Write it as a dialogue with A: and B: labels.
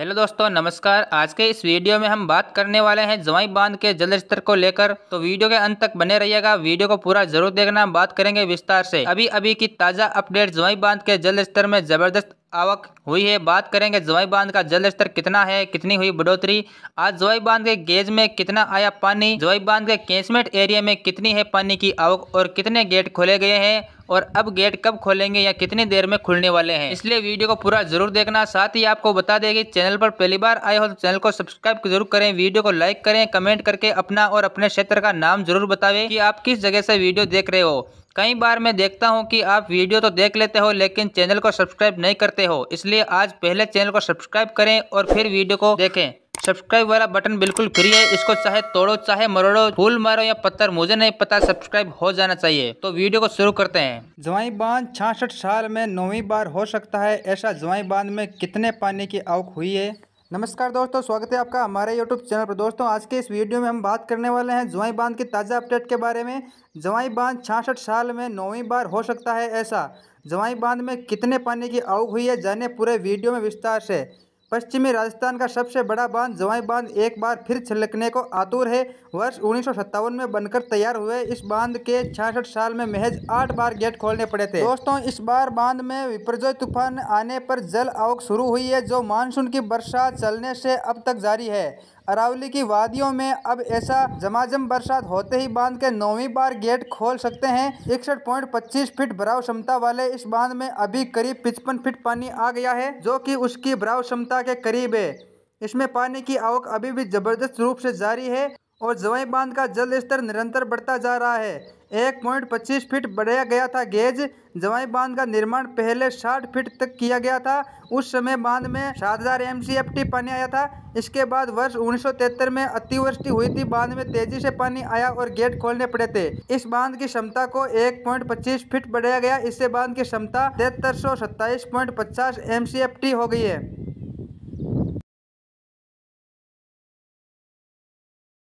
A: hello दोस्तों नमस्कार आज के इस वीडियो में हम बात करने वाले हैं जवाई बांध के जल स्तर को लेकर तो वीडियो के अंत तक बने रहिएगा वीडियो को पूरा जरूर देखना बात करेंगे विस्तार से अभी अभी की ताज़ा अपडेट जवाई बांध के जल स्तर में जबरदस्त आवक हुई है बात करेंगे जवाई बांध का जल स्तर कितना है कितनी हुई बढ़ोतरी आज जवाई बांध के गेज में कितना आया पानी जवाई बांध के कैंसमेंट एरिया में कितनी है पानी की आवक और कितने गेट खोले गए हैं और अब गेट कब खोलेंगे या कितनी देर में खुलने वाले हैं इसलिए वीडियो को पूरा जरूर देखना साथ ही आपको बता देगी चैनल पर पहली बार आए हो तो चैनल को सब्सक्राइब जरूर करें वीडियो को लाइक करें कमेंट करके अपना और अपने क्षेत्र का नाम जरूर बतावे कि आप किस जगह से वीडियो देख रहे हो कई बार मैं देखता हूं कि आप वीडियो तो देख लेते हो लेकिन चैनल को सब्सक्राइब नहीं करते हो इसलिए आज पहले चैनल को सब्सक्राइब करें और फिर वीडियो को देखें सब्सक्राइब वाला बटन बिल्कुल फ्री है इसको चाहे तोड़ो चाहे मरोड़ो फूल मारो या पत्थर मुझे नहीं पता सब्सक्राइब हो जाना चाहिए तो वीडियो को शुरू करते हैं
B: जवाई बांध छासठ साल में नौवीं बार हो सकता है ऐसा जवाई बांध में कितने पानी की आवक हुई है नमस्कार दोस्तों स्वागत है आपका हमारे यूट्यूब चैनल पर दोस्तों आज के इस वीडियो में हम बात करने वाले हैं जवाई बांध के ताज़ा अपडेट के बारे में जवाई बांध छियासठ साल में नौवीं बार हो सकता है ऐसा जवाई बांध में कितने पानी की आउग हुई है जाने पूरे वीडियो में विस्तार से पश्चिमी राजस्थान का सबसे बड़ा बांध जवाई बांध एक बार फिर छिलकने को आतुर है वर्ष उन्नीस में बनकर तैयार हुए इस बांध के छियासठ साल में महज आठ बार गेट खोलने पड़े थे दोस्तों इस बार बांध में विपर्जय तूफान आने पर जल आवक शुरू हुई है जो मानसून की बरसात चलने से अब तक जारी है अरावली की वादियों में अब ऐसा जमाजम बरसात होते ही बांध के नौवीं बार गेट खोल सकते हैं इकसठ पॉइंट पच्चीस फीट भराव क्षमता वाले इस बांध में अभी करीब पिचपन फीट पानी आ गया है जो कि उसकी भराव क्षमता के करीब है इसमें पानी की आवक अभी भी जबरदस्त रूप से जारी है और जवाई बांध का जल स्तर निरंतर बढ़ता जा रहा है एक पॉइंट पच्चीस फीट बढ़ाया गया था गेज जवाई बांध का निर्माण पहले साठ फीट तक किया गया था उस समय बांध में सात हजार एम पानी आया था इसके बाद वर्ष उन्नीस में अतिवृष्टि हुई थी बांध में तेजी से पानी आया और गेट खोलने पड़े थे इस बांध की क्षमता को एक पॉइंट पच्चीस फीट बढ़ाया गया इससे बांध की क्षमता तिहत्तर सौ सत्ताईस पॉइंट पचास एम हो गई है